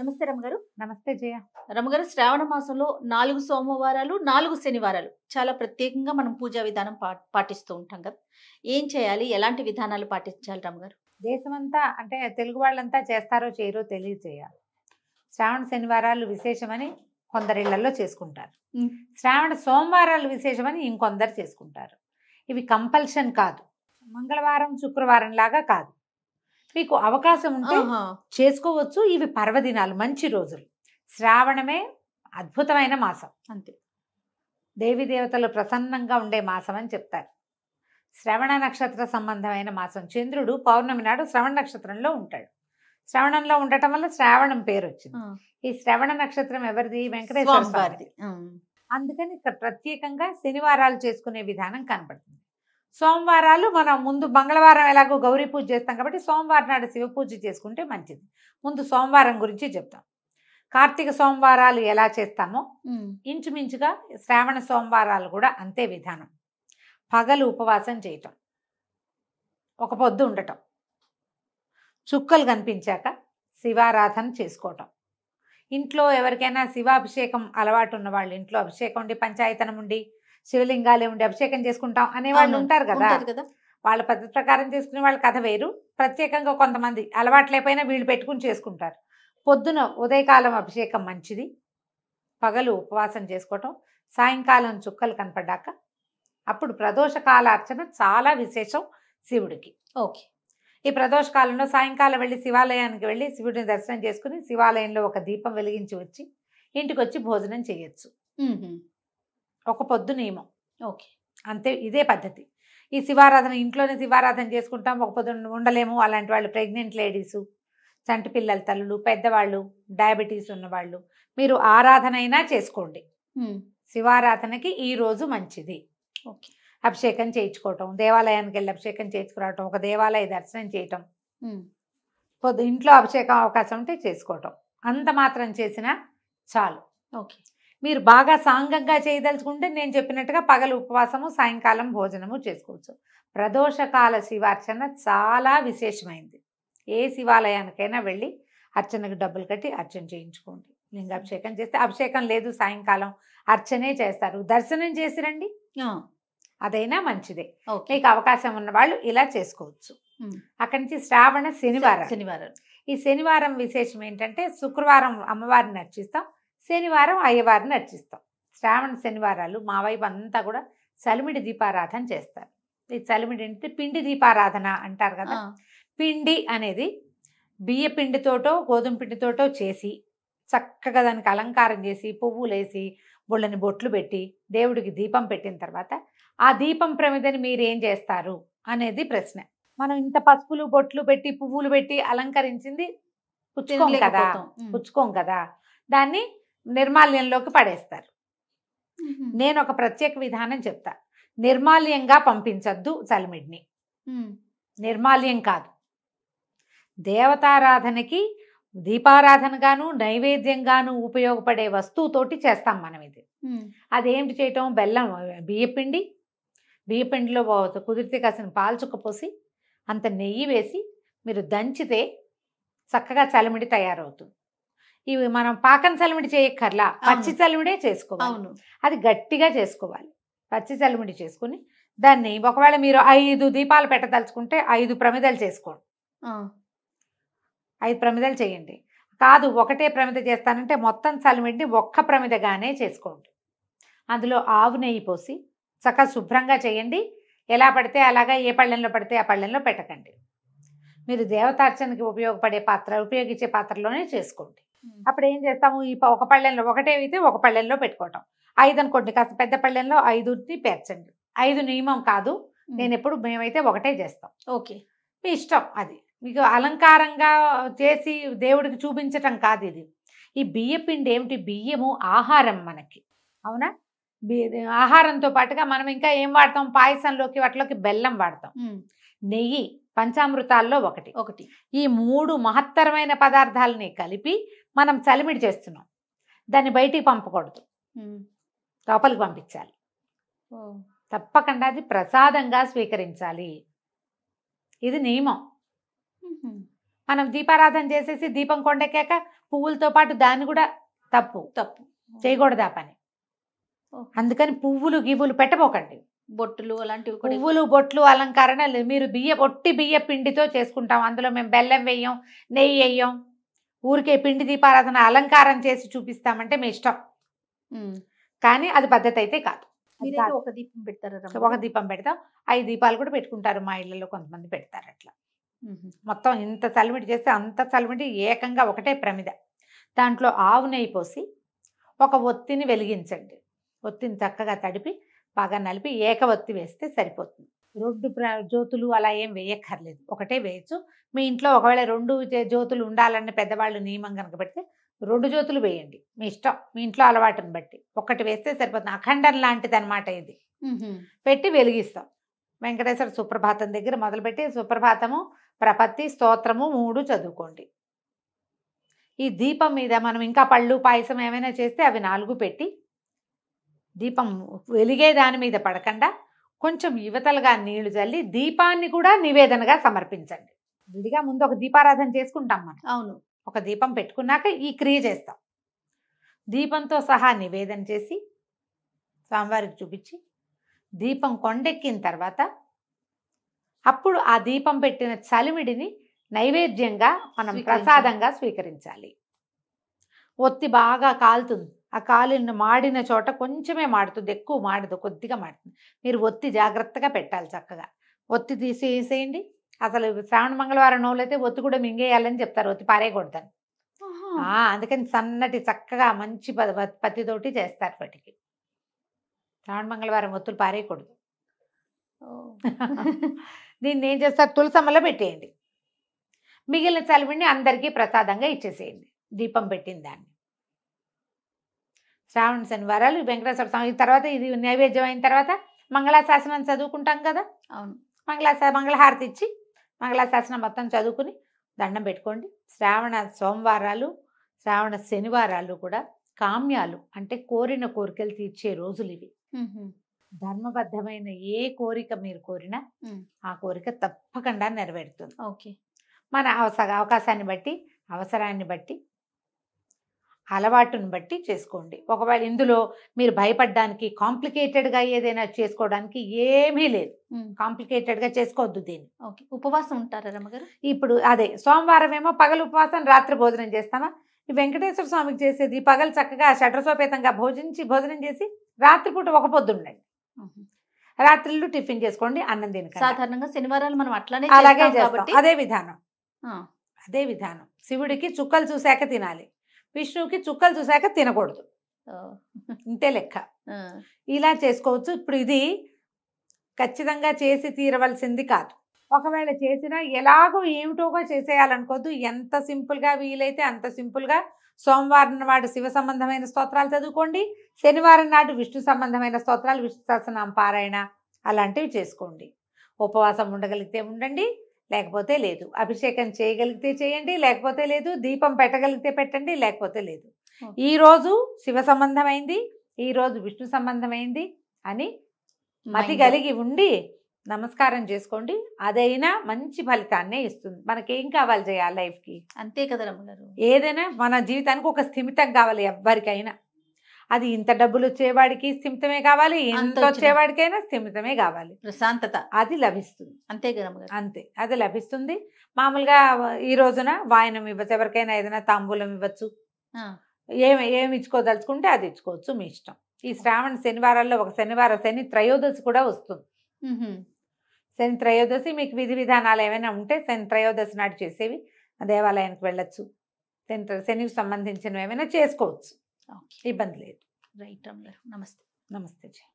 నమస్తే రమగారు నమస్తే జయ రమగారు శ్రావణ మాసంలో నాలుగు సోమవారాలు నాలుగు శనివారాలు చాలా ప్రత్యేకంగా మనం పూజా విధానం పాటిస్తూ ఉంటాం కదా ఏం చేయాలి ఎలాంటి విధానాలు పాటించాలి రమగారు దేశమంతా అంటే తెలుగు వాళ్ళంతా చేస్తారో చేయరో తెలియజేయాలి శ్రావణ శనివారాలు విశేషమని కొందరిళ్లలో చేసుకుంటారు శ్రావణ సోమవారాలు విశేషమని ఇంకొందరు చేసుకుంటారు ఇవి కంపల్షన్ కాదు మంగళవారం శుక్రవారం లాగా కాదు మీకు అవకాశం ఉంటే చేసుకోవచ్చు ఇవి పర్వదినాలు మంచి రోజులు శ్రావణమే అద్భుతమైన మాసం అంతే దేవి దేవతలు ప్రసన్నంగా ఉండే మాసం అని చెప్తారు శ్రవణ నక్షత్ర సంబంధమైన మాసం చంద్రుడు పౌర్ణమి నాడు శ్రవణ నక్షత్రంలో ఉంటాడు శ్రవణంలో ఉండటం వల్ల శ్రావణం పేరు వచ్చింది ఈ శ్రవణ నక్షత్రం ఎవరిది వెంకటేశ్వర స్వామి అందుకని ఇక్కడ ప్రత్యేకంగా శనివారాలు చేసుకునే విధానం కనబడుతుంది సోమవారాలు మనం ముందు మంగళవారం ఎలాగో గౌరీ పూజ చేస్తాం కాబట్టి సోమవారం నాడు శివ పూజ చేసుకుంటే మంచిది ముందు సోమవారం గురించి చెప్తాం కార్తీక సోమవారాలు ఎలా చేస్తామో ఇంచుమించుగా శ్రావణ సోమవారాలు కూడా అంతే విధానం పగలు ఉపవాసం చేయటం ఒక పొద్దు ఉండటం చుక్కలు కనిపించాక శివారాధన చేసుకోవటం ఇంట్లో ఎవరికైనా శివాభిషేకం అలవాటు ఉన్న వాళ్ళు ఇంట్లో అభిషేకం ఉండి పంచాయతనం ఉండి శివలింగాలు ఉండి అభిషేకం చేసుకుంటాం అనేవాళ్ళు ఉంటారు కదా వాళ్ళ పద్ధతి ప్రకారం చేసుకునే వాళ్ళ కథ వేరు ప్రత్యేకంగా కొంతమంది అలవాట్లేపోయినా వీళ్ళు పెట్టుకుని చేసుకుంటారు పొద్దున ఉదయకాలం అభిషేకం మంచిది పగలు ఉపవాసం చేసుకోవటం సాయంకాలం చుక్కలు కనపడ్డాక అప్పుడు ప్రదోషకాల అర్చన చాలా విశేషం శివుడికి ఓకే ఈ ప్రదోషకాలంలో సాయంకాలం వెళ్ళి శివాలయానికి వెళ్ళి శివుడిని దర్శనం చేసుకుని శివాలయంలో ఒక దీపం వెలిగించి వచ్చి ఇంటికి వచ్చి భోజనం చేయొచ్చు ఒక పొద్దు నియమం ఓకే అంతే ఇదే పద్ధతి ఈ శివారాధన ఇంట్లోనే శివారాధన చేసుకుంటాం ఒక పొద్దున్న ఉండలేము అలాంటి వాళ్ళు ప్రెగ్నెంట్ లేడీసు చంటి పిల్లల తల్లులు పెద్దవాళ్ళు డయాబెటీస్ ఉన్నవాళ్ళు మీరు ఆరాధనైనా చేసుకోండి శివారాధనకి ఈరోజు మంచిది ఓకే అభిషేకం చేయించుకోవటం దేవాలయానికి వెళ్ళి అభిషేకం చేసుకురావటం ఒక దేవాలయ దర్శనం చేయటం పొద్దు ఇంట్లో అభిషేకం అవకాశం ఉంటే చేసుకోవటం అంత మాత్రం చేసినా చాలు ఓకే మీరు బాగా సాంగంగా చేయదలుచుకుంటే నేను చెప్పినట్టుగా పగలు ఉపవాసము సాయంకాలం భోజనము చేసుకోవచ్చు ప్రదోషకాల శివార్చన చాలా విశేషమైంది ఏ శివాలయానికైనా వెళ్ళి అర్చనకు డబ్బులు కట్టి అర్చన చేయించుకోండి లింగాభిషేకం చేస్తే అభిషేకం లేదు సాయంకాలం అర్చనే చేస్తారు దర్శనం చేసి రండి అదైనా మంచిదే మీకు అవకాశం ఉన్న వాళ్ళు ఇలా చేసుకోవచ్చు అక్కడి నుంచి శ్రావణ శనివారం శనివారం ఈ శనివారం విశేషం ఏంటంటే శుక్రవారం అమ్మవారిని అర్చిస్తాం శనివారం అయ్యవారిని అర్చిస్తాం శ్రావణ శనివారాలు మా వైపు అంతా కూడా చలిమిడి దీపారాధన చేస్తారు ఈ చలిమిడి అంటే పిండి దీపారాధన అంటారు కదా పిండి అనేది బియ్య పిండితోటో గోధుమ పిండితోటో చేసి చక్కగా దానికి అలంకారం చేసి పువ్వులేసి బుళ్ళని బొట్లు పెట్టి దేవుడికి దీపం పెట్టిన తర్వాత ఆ దీపం ప్రమిదని మీరేం చేస్తారు అనేది ప్రశ్న మనం ఇంత పసుపులు బొట్లు పెట్టి పువ్వులు పెట్టి అలంకరించింది పుచ్చుకోం కదా పుచ్చుకోం కదా దాన్ని నిర్మాల్యంలోకి పడేస్తారు నేను ఒక ప్రత్యేక విధానం చెప్తా నిర్మాల్యంగా పంపించద్దు చలిమిడిని నిర్మాల్యం కాదు దేవతారాధనకి దీపారాధనగాను నైవేద్యంగాను ఉపయోగపడే వస్తువుతోటి చేస్తాం మనం ఇది అదేంటి చేయటం బెల్లం బియ్యపిండి బియ్యపిండిలో కుదిరితే కాసిన పోసి అంత నెయ్యి వేసి మీరు దంచితే చక్కగా చలిమిడి తయారవుతుంది ఇవి మనం పాకం చలిమిడి చేయక్కర్లా పచ్చి చలిమిడే చేసుకోవాలి అది గట్టిగా చేసుకోవాలి పచ్చి చలిమిడి చేసుకుని దాన్ని ఒకవేళ మీరు ఐదు దీపాలు పెట్టదలుచుకుంటే ఐదు ప్రమిదలు చేసుకోండి ఐదు ప్రమిదలు చేయండి కాదు ఒకటే ప్రమిద చేస్తానంటే మొత్తం చలిమిడిని ఒక్క ప్రమిదగానే చేసుకోండి అందులో ఆవు నెయ్యి పోసి చక్కగా శుభ్రంగా చేయండి ఎలా పడితే అలాగా ఏ పళ్ళెంలో పడితే ఆ పళ్ళెంలో పెట్టకండి మీరు దేవతార్చనకి ఉపయోగపడే పాత్ర ఉపయోగించే పాత్రలోనే చేసుకోండి అప్పుడు ఏం చేస్తాము ఈ ఒక పళ్ళెంలో ఒకటే అయితే ఒక పళ్ళెంలో పెట్టుకోవటం ఐదు అనుకోండి కాస్త పెద్ద పళ్ళెంలో ఐదుని పేర్చండి ఐదు నియమం కాదు నేను ఎప్పుడు మేమైతే ఒకటే చేస్తాం ఓకే మీ ఇష్టం అది మీకు అలంకారంగా చేసి దేవుడికి చూపించటం కాదు ఇది ఈ బియ్య పిండి ఏమిటి బియ్యము ఆహారం మనకి అవునా ఆహారంతో పాటుగా మనం ఇంకా ఏం వాడతాం పాయసంలోకి వాటిలోకి బెల్లం వాడతాం నెయ్యి పంచామృతాల్లో ఒకటి ఒకటి ఈ మూడు మహత్తరమైన పదార్థాలని కలిపి మనం చలిమిడి చేస్తున్నాం దాన్ని బయటికి పంపకూడదు లోపలికి పంపించాలి తప్పకుండా అది ప్రసాదంగా స్వీకరించాలి ఇది నియమం మనం దీపారాధన చేసేసి దీపం కొండెక్కాక పువ్వులతో పాటు దాన్ని కూడా తప్పు తప్పు చేయకూడదు ఆ పని అందుకని పువ్వులు గివ్వులు పెట్టబోకండి బొట్టులు అలాంటివి పువ్వులు బొట్లు అలంకరణ మీరు బియ్య బొట్టి బియ్య పిండితో చేసుకుంటాం అందులో మేము బెల్లం వేయం నెయ్యి వేయం ఊరికే పిండి దీపారాధన అలంకారం చేసి చూపిస్తామంటే మీ ఇష్టం కానీ అది పద్ధతి అయితే కాదు ఒక దీపం పెడతారు ఒక దీపం పెడతాం ఐదు దీపాలు కూడా పెట్టుకుంటారు మా ఇళ్లలో కొంతమంది పెడతారు అట్లా మొత్తం ఇంత చలిమిటి చేస్తే అంత చలిమిటి ఏకంగా ఒకటే ప్రమిద దాంట్లో ఆవు నెయ్యి పోసి ఒక ఒత్తిని వెలిగించండి ఒత్తిని చక్కగా తడిపి బాగా నలిపి ఏక ఒత్తి వేస్తే సరిపోతుంది రెండు జ్యోతులు అలా ఏం వేయక్కర్లేదు ఒకటే వేయచ్చు మీ ఇంట్లో ఒకవేళ రెండు జ్యోతులు ఉండాలని పెద్దవాళ్ళు నియమం కనుక పెడితే రెండు జ్యోతులు వేయండి మీ ఇష్టం మీ ఇంట్లో అలవాటుని బట్టి ఒకటి వేస్తే సరిపోతుంది అఖండం లాంటిది అనమాట ఇది పెట్టి వెలిగిస్తాం వెంకటేశ్వర సుప్రభాతం దగ్గర మొదలుపెట్టి సుప్రభాతము ప్రపత్తి స్తోత్రము మూడు చదువుకోండి ఈ దీపం మీద మనం ఇంకా పళ్ళు పాయసం ఏమైనా చేస్తే అవి నాలుగు పెట్టి దీపం వెలిగే దాని మీద పడకుండా కొంచెం యువతలుగా నీళ్లు చల్లి దీపాన్ని కూడా నివేదనగా సమర్పించండి విడిగా ముందు ఒక దీపారాధన చేసుకుంటాం మనం అవును ఒక దీపం పెట్టుకున్నాక ఈ క్రియ చేస్తాం దీపంతో సహా నివేదన చేసి స్వామివారికి చూపించి దీపం కొండెక్కిన తర్వాత అప్పుడు ఆ దీపం పెట్టిన చలిమిడిని నైవేద్యంగా మనం ప్రసాదంగా స్వీకరించాలి ఒత్తి బాగా కాలుతుంది ఆ కాలిన మాడిన చోట కొంచెమే మాడుతుంది ఎక్కువ మాడదు కొద్దిగా మాడుతుంది మీరు ఒత్తి జాగ్రత్తగా పెట్టాలి చక్కగా ఒత్తి తీసి వేసేయండి అసలు శ్రావణ మంగళవారం అయితే ఒత్తి కూడా మింగేయాలని చెప్తారు ఒత్తి పారేయకూడదని అందుకని సన్నటి చక్కగా మంచి పత్తితోటి చేస్తారు వాటికి శ్రావణ మంగళవారం ఒత్తులు పారేయకూడదు దీన్ని ఏం చేస్తారు తులసమ్మలో పెట్టేయండి మిగిలిన చలివిని అందరికీ ప్రసాదంగా ఇచ్చేసేయండి దీపం పెట్టిన దాన్ని శ్రావణ శనివారాలు వెంకటేశ్వర స్వామి తర్వాత ఇది నైవేద్యం అయిన తర్వాత మంగళాశాసనం చదువుకుంటాం కదా అవును మంగళాశా మంగళహారతి ఇచ్చి మంగళాశాసనం మొత్తం చదువుకుని దండం పెట్టుకోండి శ్రావణ సోమవారాలు శ్రావణ శనివారాలు కూడా కామ్యాలు అంటే కోరిన కోరికలు తీర్చే రోజులు ఇవి ధర్మబద్ధమైన ఏ కోరిక మీరు కోరినా ఆ కోరిక తప్పకుండా నెరవేరుతుంది ఓకే మన అవసర అవకాశాన్ని బట్టి అవసరాన్ని బట్టి అలవాటును బట్టి చేసుకోండి ఒకవేళ ఇందులో మీరు భయపడడానికి కాంప్లికేటెడ్గా ఏదైనా చేసుకోవడానికి ఏమీ లేదు కాంప్లికేటెడ్గా చేసుకోవద్దు దీన్ని ఓకే ఉపవాసం ఉంటారా రమ్మగారు ఇప్పుడు అదే సోమవారం ఏమో పగలు ఉపవాసం రాత్రి భోజనం చేస్తామా ఈ వెంకటేశ్వర స్వామికి చేసేది పగలు చక్కగా షడ్రసోపేతంగా భోజించి భోజనం చేసి రాత్రిపూట ఒక పొద్దు ఉండండి రాత్రిళ్ళు టిఫిన్ చేసుకోండి అన్నం తినకండి సాధారణంగా శనివారాలు మనం అట్లానే అలాగే అదే విధానం అదే విధానం శివుడికి చుక్కలు చూశాక తినాలి విష్ణువుకి చుక్కలు చూశాక తినకూడదు ఇంతే లెక్క ఇలా చేసుకోవచ్చు ఇప్పుడు ఇది ఖచ్చితంగా చేసి తీరవలసింది కాదు ఒకవేళ చేసినా ఎలాగో ఏమిటోగా చేసేయాలనుకోద్దు ఎంత సింపుల్గా వీలైతే అంత సింపుల్గా సోమవారం నాడు శివ సంబంధమైన స్తోత్రాలు చదువుకోండి శనివారం నాడు విష్ణు సంబంధమైన స్తోత్రాలు విష్ణు సహస్రనామ పారాయణ అలాంటివి చేసుకోండి ఉపవాసం ఉండగలిగితే ఉండండి లేకపోతే లేదు అభిషేకం చేయగలిగితే చేయండి లేకపోతే లేదు దీపం పెట్టగలిగితే పెట్టండి లేకపోతే లేదు ఈరోజు శివ సంబంధమైంది ఈరోజు విష్ణు సంబంధమైంది అని మతి కలిగి ఉండి నమస్కారం చేసుకోండి అదైనా మంచి ఫలితాన్నే ఇస్తుంది మనకేం కావాలి చేయాలి లైఫ్కి అంతే కదా ఏదైనా మన జీవితానికి ఒక స్థిమితం కావాలి ఎవరికైనా అది ఇంత డబ్బులు వచ్చేవాడికి స్థిమితమే కావాలి ఎంత వచ్చేవాడికైనా స్థిమితమే కావాలి ప్రశాంతత అది లభిస్తుంది అంతే అంతే అది లభిస్తుంది మామూలుగా ఈ రోజున వాయనం ఇవ్వచ్చు ఎవరికైనా ఏదైనా తాంబూలం ఇవ్వచ్చు ఏమి ఏమి ఇచ్చుకోదలుచుకుంటే అది ఇచ్చుకోవచ్చు మీ ఇష్టం ఈ శ్రావణ శనివారాల్లో ఒక శనివారం శని త్రయోదశి కూడా వస్తుంది శని త్రయోదశి మీకు విధి విధానాలు ఏమైనా ఉంటే శని త్రయోదశి నాడు చేసేవి దేవాలయానికి వెళ్ళచ్చు శని శనికి సంబంధించినవి ఏమైనా చేసుకోవచ్చు ఇబ్బంది లేదు రైట్ రమ్య నమస్తే నమస్తే జయ